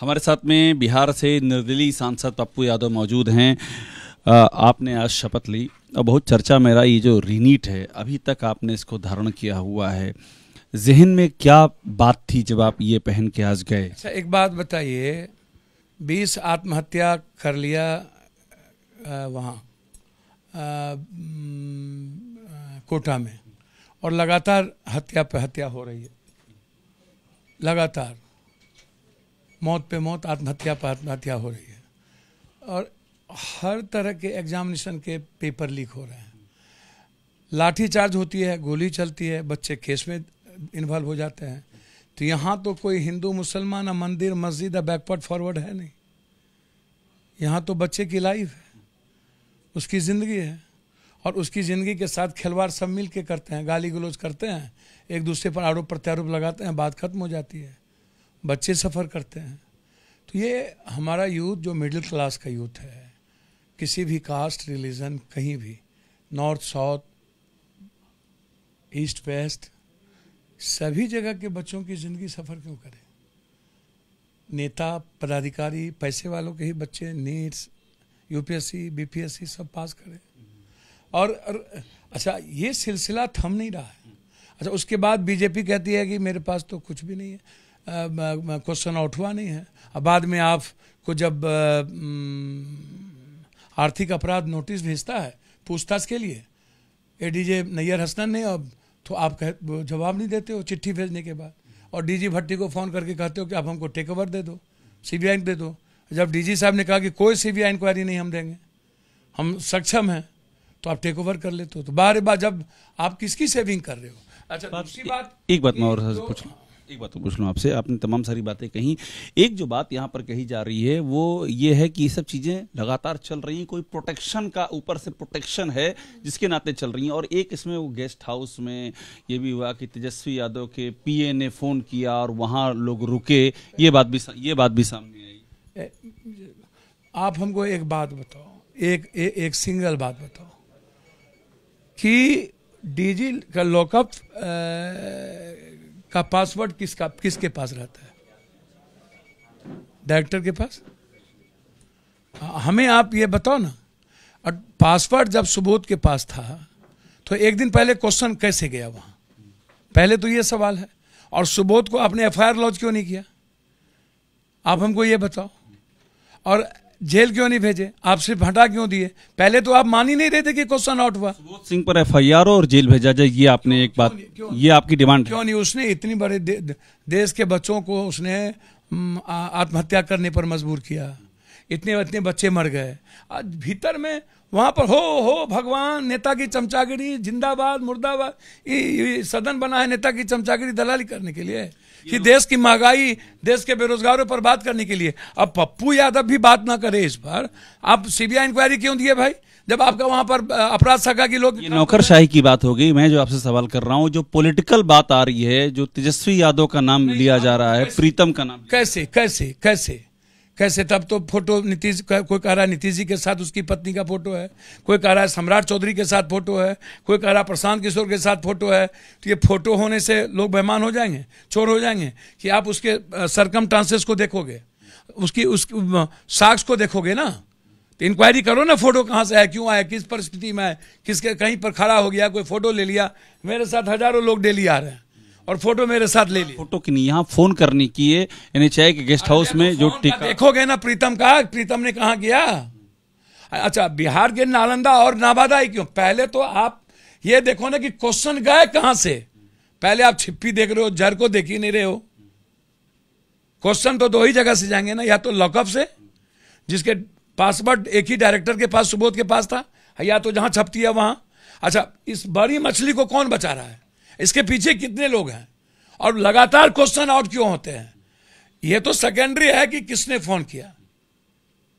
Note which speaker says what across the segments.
Speaker 1: हमारे साथ में बिहार से निर्दलीय सांसद पप्पू यादव मौजूद हैं आपने आज शपथ ली और बहुत चर्चा मेरा ये जो रीनीट है अभी तक आपने इसको धारण किया हुआ है जहन में क्या बात थी जब आप ये पहन के आज गए अच्छा
Speaker 2: एक बात बताइए बीस आत्महत्या कर लिया वहाँ कोटा में और लगातार हत्या पे हत्या हो रही है लगातार मौत पे मौत आत्महत्या पर आत्महत्या हो रही है और हर तरह के एग्जामिनेशन के पेपर लीक हो रहे हैं लाठी चार्ज होती है गोली चलती है बच्चे केस में इन्वॉल्व हो जाते हैं तो यहाँ तो कोई हिंदू मुसलमान मंदिर मस्जिद या बैकवर्ड फॉरवर्ड है नहीं यहाँ तो बच्चे की लाइफ है उसकी ज़िंदगी है और उसकी ज़िंदगी के साथ खिलवाड़ सब मिल के करते हैं गाली गलोज करते हैं एक दूसरे पर आरोप प्रत्यारोप लगाते हैं बात खत्म हो जाती है बच्चे सफ़र करते हैं तो ये हमारा यूथ जो मिडिल क्लास का यूथ है किसी भी कास्ट रिलीजन कहीं भी नॉर्थ साउथ ईस्ट वेस्ट सभी जगह के बच्चों की ज़िंदगी सफ़र क्यों करें नेता पदाधिकारी पैसे वालों के ही बच्चे नीट्स यूपीएससी बीपीएससी सब पास करें और, और अच्छा ये सिलसिला थम नहीं रहा है अच्छा उसके बाद बीजेपी कहती है कि मेरे पास तो कुछ भी नहीं है क्वेश्चन उठवा नहीं है अब बाद में आप को जब आर्थिक अपराध नोटिस भेजता है पूछताछ के लिए एडीजे नैयर हसनन ने अब तो आप कह जवाब नहीं देते हो चिट्ठी भेजने के बाद और डीजी भट्टी को फ़ोन करके कहते हो कि आप हमको टेक ओवर दे दो सीबीआई दे दो जब डीजी साहब ने कहा कि कोई सीबीआई इंक्वायरी नहीं हम देंगे हम सक्षम हैं तो आप टेक ओवर कर लेते हो तो बार बार जब आप किसकी सेविंग कर रहे हो अच्छा दूसरी बात
Speaker 1: एक बात मैं और पूछ लूँ एक बात तो पूछ लूँ आपसे आपने तमाम सारी बातें कही एक जो बात यहाँ पर कही जा रही है वो ये है कि ये सब चीज़ें लगातार चल रही हैं कोई प्रोटेक्शन का ऊपर से प्रोटेक्शन है जिसके नाते चल रही हैं और एक इसमें वो गेस्ट हाउस में ये भी हुआ कि तेजस्वी यादव के पीए ने फ़ोन किया और वहाँ लोग रुके ये बात भी ये बात भी सामने
Speaker 2: आई आप हमको एक बात बताओ एक ए, एक सिंगल बात बताओ कि डीजी का लॉकअप का पासवर्ड किसका किसके पास रहता है डायरेक्टर के पास हाँ, हमें आप ये बताओ ना और पासवर्ड जब सुबोध के पास था तो एक दिन पहले क्वेश्चन कैसे गया वहां पहले तो ये सवाल है और सुबोध को आपने एफ लॉन्च क्यों नहीं किया आप हमको ये बताओ और जेल क्यों नहीं भेजे आप सिर्फ हटा क्यों दिए पहले तो आप मान ही नहीं रहे थे कि क्वेश्चन आउट हुआ सुबोध सिंह
Speaker 1: पर एफआईआर और जेल भेजा जाए ये आपने एक बात ये आपकी डिमांड क्यों
Speaker 2: नहीं उसने इतनी बड़े दे, देश के बच्चों को उसने आत्महत्या करने पर मजबूर किया इतने इतने बच्चे मर गए आज भीतर में वहां पर हो हो भगवान नेता की चमचागिरी जिंदाबाद मुर्दाबाद सदन बना है नेता की चमचागिरी दलाली करने के लिए कि देश की महंगाई देश के बेरोजगारों पर बात करने के लिए अब पप्पू यादव भी बात ना करे इस पर आप सीबीआई इंक्वायरी क्यों दिए भाई जब आपका वहां पर अपराध शाखा की लोग
Speaker 1: नौकरशाही की बात होगी मैं जो आपसे सवाल कर रहा हूँ जो पॉलिटिकल बात आ रही है जो तेजस्वी यादव का नाम लिया जा रहा है प्रीतम का नाम
Speaker 2: कैसे कैसे कैसे कैसे तब तो फोटो नीतीश कोई कह रहा है नीतीश जी के साथ उसकी पत्नी का फोटो है कोई कह रहा है सम्राट चौधरी के साथ फोटो है कोई कह रहा है प्रशांत किशोर के साथ फोटो है तो ये फोटो होने से लोग बेमान हो जाएंगे चोर हो जाएंगे कि आप उसके सरकम ट्रांसेस को देखोगे उसकी उस साक्ष को देखोगे ना तो इंक्वायरी करो ना फोटो कहाँ से है क्यों आए किस परिस्थिति में आए किसके कहीं पर खड़ा हो गया कोई फोटो ले लिया मेरे साथ हजारों लोग डेली आ रहे हैं और फोटो मेरे साथ ले ली फोटो की नहीं यहाँ फोन करने की है एन कि गेस्ट हाउस में जो टिका देखोगे ना प्रीतम का प्रीतम ने कहा गया अच्छा बिहार के नालंदा और नाबादा ही क्यों पहले तो आप ये देखो ना कि क्वेश्चन गए कहां से पहले आप छिप्पी देख रहे हो जर को देख ही नहीं रहे हो क्वेश्चन तो दो ही जगह से जाएंगे ना या तो लॉकअप से जिसके पासवर्ड एक ही डायरेक्टर के पास सुबोध के पास था या तो जहां छपती है वहां अच्छा इस बड़ी मछली को कौन बचा रहा है इसके पीछे कितने लोग हैं और लगातार क्वेश्चन आउट क्यों होते हैं ये तो सेकेंडरी है कि किसने फोन किया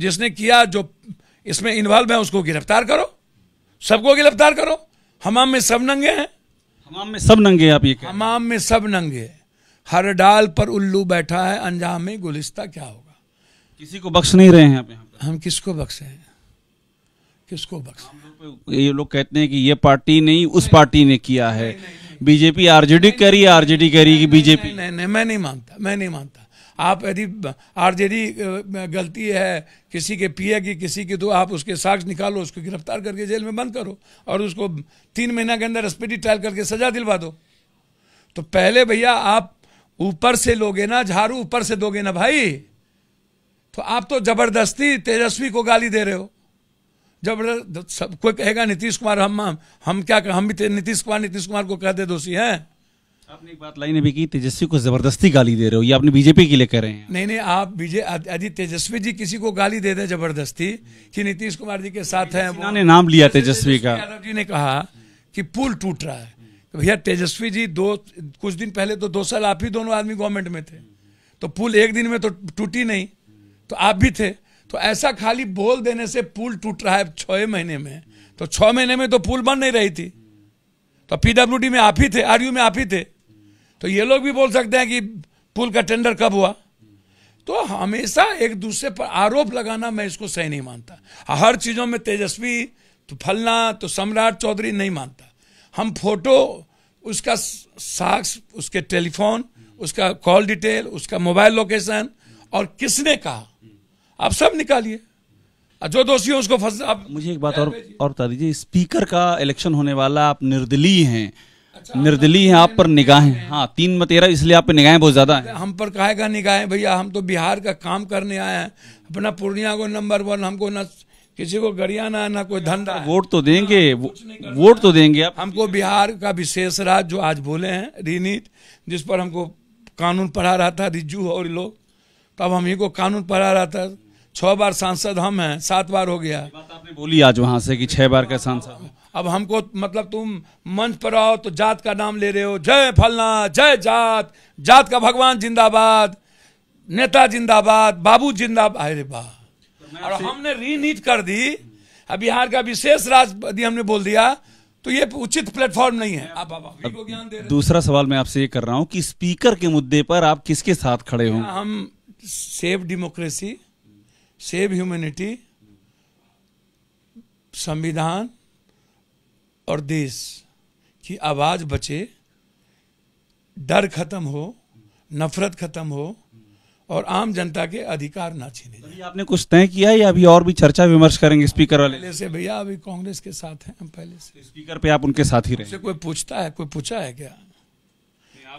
Speaker 2: जिसने किया जो इसमें इन्वॉल्व है उसको गिरफ्तार करो सबको गिरफ्तार करो हमाम में सब नंगे हैं हमाम में सब नंगे आप ये हमाम में सब नंगे हर डाल पर उल्लू बैठा है अंजाम में गुलिस्ता क्या होगा किसी को बख्श नहीं रहे हैं आप यहाँ हम किसको बख्शे हैं किसको बख्शे
Speaker 1: ये लोग कहते हैं कि ये पार्टी नहीं उस पार्टी ने किया है बीजेपी आरजेडी कह रही है आरजेडी कह रही है बीजेपी
Speaker 2: नहीं नहीं मैं नहीं मानता मैं नहीं मानता आप यदि आरजेडी गलती है किसी के पिए की किसी की तो आप उसके साक्ष निकालो उसको गिरफ्तार करके जेल में बंद करो और उसको तीन महीना के अंदर स्पीडी ट्रायल करके सजा दिलवा दो तो पहले भैया आप ऊपर से लोगे ना झाड़ू ऊपर से दोगे ना भाई तो आप तो जबरदस्ती तेजस्वी को गाली दे रहे हो जब सब कोई कहेगा नीतीश कुमार हम हम क्या हम भी नीतीश कुमार नीतीश कुमार को कहते दोषी हैं
Speaker 1: आपने एक बात लाइन भी की तेजस्वी को जबरदस्ती गाली दे रहे हो ये आपने बीजेपी के लिए कह रहे हैं
Speaker 2: नहीं नहीं आप बीजेपी यदि तेजस्वी जी किसी को गाली दे दे जबरदस्ती कि नीतीश कुमार जी के साथ है उन्होंने नाम लिया तेजस्वी का जी ने कहा कि पुल टूट रहा है तो भैया तेजस्वी जी दो कुछ दिन पहले तो दो साल आप ही दोनों आदमी गवर्नमेंट में थे तो पुल एक दिन में तो टूटी नहीं तो आप भी थे तो ऐसा खाली बोल देने से पुल टूट रहा है छह महीने में तो छह महीने में तो पुल बन नहीं रही थी तो पीडब्ल्यू में आप ही थे आर में आप ही थे तो ये लोग भी बोल सकते हैं कि पुल का टेंडर कब हुआ तो हमेशा एक दूसरे पर आरोप लगाना मैं इसको सही नहीं मानता हर चीज़ों में तेजस्वी तो फलना तो सम्राट चौधरी नहीं मानता हम फोटो उसका साक्ष उसके टेलीफोन उसका कॉल डिटेल उसका मोबाइल लोकेशन और किसने कहा आप सब निकालिए जो दोषी है उसको फंस आप मुझे एक बात और
Speaker 1: और बता दीजिए स्पीकर का इलेक्शन होने वाला आप निर्दलीय हैं अच्छा, निर्दलीय हैं आप पर निगाहें हाँ तीन मतेरा इसलिए आप पर निगाहें बहुत ज्यादा हैं
Speaker 2: हम पर काहे का निगाहें भैया हम तो बिहार का काम करने आए हैं अपना पूर्णिया को नंबर वन हमको न किसी को गरियाना ना कोई धंधा वोट तो देंगे हाँ, वोट तो देंगे आप हमको बिहार का विशेष राज जो आज बोले हैं रीनीत जिस पर हमको कानून पढ़ा रहा था रिज्जू और लोग तब हम ही को कानून पढ़ा रहा था छह बार सांसद हम हैं सात बार हो गया बात
Speaker 1: आपने बोली आज वहां से कि छह बार का सांसद
Speaker 2: अब हमको मतलब तुम मंच पर आओ तो जात का नाम ले रहे हो जय फलना जय जात जात का भगवान जिंदाबाद नेता जिंदाबाद बाबू जिंदाबाद अरे और हमने रीनीट कर दी बिहार का विशेष राष्ट्रपति हमने बोल दिया तो ये उचित प्लेटफॉर्म नहीं है आप, बाबा ज्ञान दे
Speaker 1: रहे दूसरा सवाल मैं आपसे ये कर रहा हूँ कि स्पीकर के मुद्दे पर आप किसके साथ खड़े हो
Speaker 2: हम सेव डेमोक्रेसी सेव ह्यूमैनिटी संविधान और देश की आवाज़ बचे डर खत्म हो नफरत खत्म हो और आम जनता के अधिकार ना छीने
Speaker 1: तो आपने कुछ तय किया है या अभी और भी चर्चा विमर्श करेंगे स्पीकर वाले पहले से भैया
Speaker 2: अभी कांग्रेस के साथ हैं हम पहले से स्पीकर पे आप उनके साथ ही रहे कोई पूछता है कोई पूछा है क्या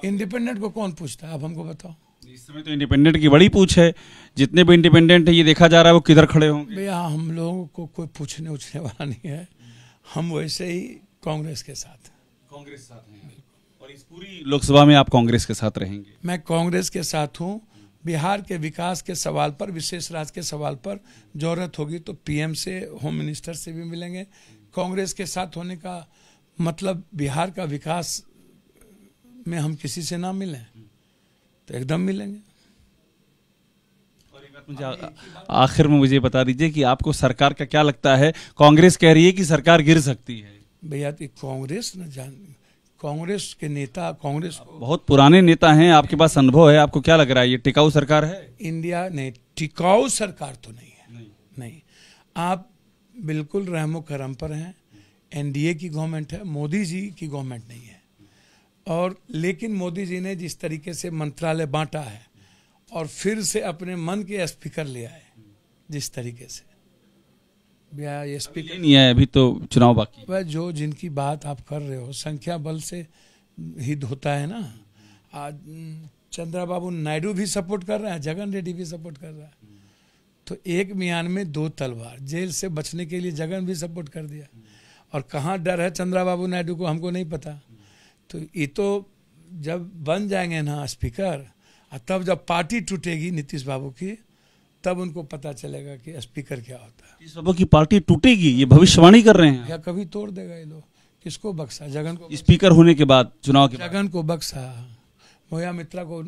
Speaker 2: इंडिपेंडेंट को कौन पूछता है आप हमको बताओ इस समय तो इंडिपेंडेंट
Speaker 1: की बड़ी पूछ है जितने भी इंडिपेंडेंट है ये देखा जा रहा है वो किधर खड़े होंगे
Speaker 2: भैया हम लोगों को कोई पूछने उछने वाला नहीं है हम वैसे ही कांग्रेस के साथ कांग्रेस साथ
Speaker 1: हैं और इस पूरी लोकसभा में आप कांग्रेस के साथ रहेंगे
Speaker 2: मैं कांग्रेस के साथ हूँ बिहार के विकास के सवाल पर विशेष राज के सवाल पर जरूरत होगी तो पीएम से होम मिनिस्टर से भी मिलेंगे कांग्रेस के साथ होने का मतलब बिहार का विकास में हम किसी से ना मिलें तो एकदम मिलेंगे मुझे
Speaker 1: आखिर में मुझे बता दीजिए कि आपको सरकार का क्या लगता है कांग्रेस कह रही है कि सरकार गिर सकती है
Speaker 2: भैया तो कांग्रेस न जान कांग्रेस के नेता कांग्रेस बहुत
Speaker 1: पुराने नेता हैं आपके पास अनुभव है आपको क्या लग रहा है ये टिकाऊ सरकार है
Speaker 2: इंडिया नहीं टिकाऊ सरकार तो नहीं है नहीं, नहीं। आप बिल्कुल रहमो करम पर हैं एनडीए की गवर्नमेंट है मोदी जी की गवर्नमेंट नहीं है और लेकिन मोदी जी ने जिस तरीके से मंत्रालय बांटा है और फिर से अपने मन के स्पीकर ले आए जिस तरीके से ये स्पीकर नहीं
Speaker 1: आए अभी तो चुनाव बाकी
Speaker 2: वह जो जिनकी बात आप कर रहे हो संख्या बल से ही होता है ना आज चंद्रा बाबू नायडू भी सपोर्ट कर रहा है जगन रेड्डी भी सपोर्ट कर रहा है तो एक मियान में दो तलवार जेल से बचने के लिए जगन भी सपोर्ट कर दिया और कहाँ डर है चंद्रा बाबू नायडू को हमको नहीं पता तो ये तो जब बन जाएंगे ना स्पीकर और तब जब पार्टी टूटेगी नीतीश बाबू की तब उनको पता चलेगा कि स्पीकर क्या होता है नीतीश बाबू
Speaker 1: की पार्टी टूटेगी ये भविष्यवाणी कर रहे हैं या
Speaker 2: कभी तोड़ देगा ये लोग किसको बक्सा जगन को स्पीकर
Speaker 1: होने के बाद चुनाव के
Speaker 2: जगन को बक्सा मोया मित्रा को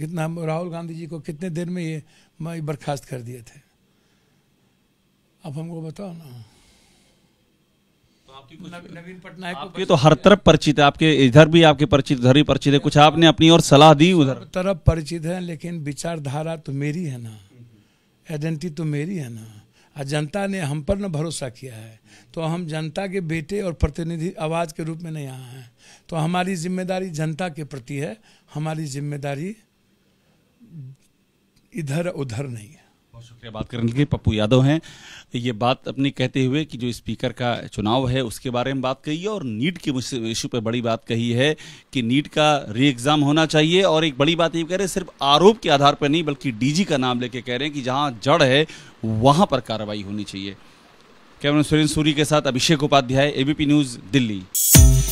Speaker 2: कितना राहुल गांधी जी को कितने देर में ये बर्खास्त कर दिए थे अब हमको बताओ ना नवीन पटनायक आपके
Speaker 1: तो हर तरफ परिचित है आपके इधर भी आपके परिचित उधर ही परिचित है कुछ आपने अपनी और सलाह दी उधर
Speaker 2: तरफ परिचित है लेकिन विचारधारा तो मेरी है ना आइडेंटिटी तो मेरी है ना आज जनता ने हम पर ना भरोसा किया है तो हम जनता के बेटे और प्रतिनिधि आवाज़ के रूप में नहीं आए हैं तो हमारी जिम्मेदारी जनता के प्रति है हमारी जिम्मेदारी इधर उधर नहीं है
Speaker 1: बहुत शुक्रिया बात करने के लिए पप्पू यादव हैं ये बात अपनी कहते हुए कि जो स्पीकर का चुनाव है उसके बारे में बात कही है और नीट के इशू पर बड़ी बात कही है कि नीट का री एग्ज़ाम होना चाहिए और एक बड़ी बात ये कह रहे हैं सिर्फ आरोप के आधार पर नहीं बल्कि डीजी का नाम लेके कह रहे हैं कि जहाँ जड़ है वहाँ पर कार्रवाई होनी चाहिए कैमरा सुरेंद्र सूरी के साथ अभिषेक उपाध्याय एबीपी न्यूज़ दिल्ली